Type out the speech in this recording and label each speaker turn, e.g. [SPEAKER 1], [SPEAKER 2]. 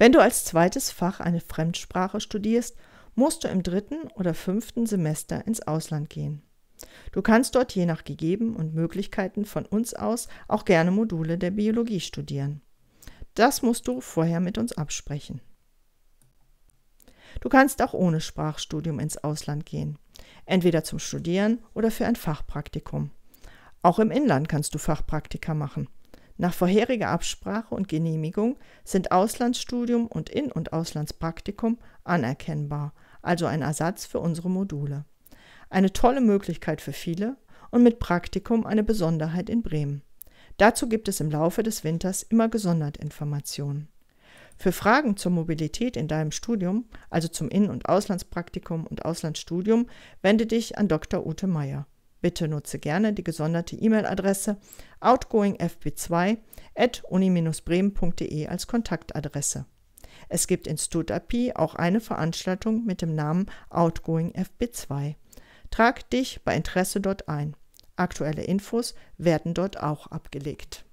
[SPEAKER 1] Wenn du als zweites Fach eine Fremdsprache studierst, musst du im dritten oder fünften Semester ins Ausland gehen. Du kannst dort je nach Gegeben und Möglichkeiten von uns aus auch gerne Module der Biologie studieren. Das musst du vorher mit uns absprechen. Du kannst auch ohne Sprachstudium ins Ausland gehen, entweder zum Studieren oder für ein Fachpraktikum. Auch im Inland kannst du Fachpraktika machen. Nach vorheriger Absprache und Genehmigung sind Auslandsstudium und In- und Auslandspraktikum anerkennbar, also ein Ersatz für unsere Module. Eine tolle Möglichkeit für viele und mit Praktikum eine Besonderheit in Bremen. Dazu gibt es im Laufe des Winters immer gesondert Informationen. Für Fragen zur Mobilität in deinem Studium, also zum In- und Auslandspraktikum und Auslandsstudium, wende dich an Dr. Ute Meyer. Bitte nutze gerne die gesonderte E-Mail-Adresse outgoingfb2.uni-bremen.de als Kontaktadresse. Es gibt in StudApi auch eine Veranstaltung mit dem Namen Outgoing FB2. Trag dich bei Interesse dort ein. Aktuelle Infos werden dort auch abgelegt.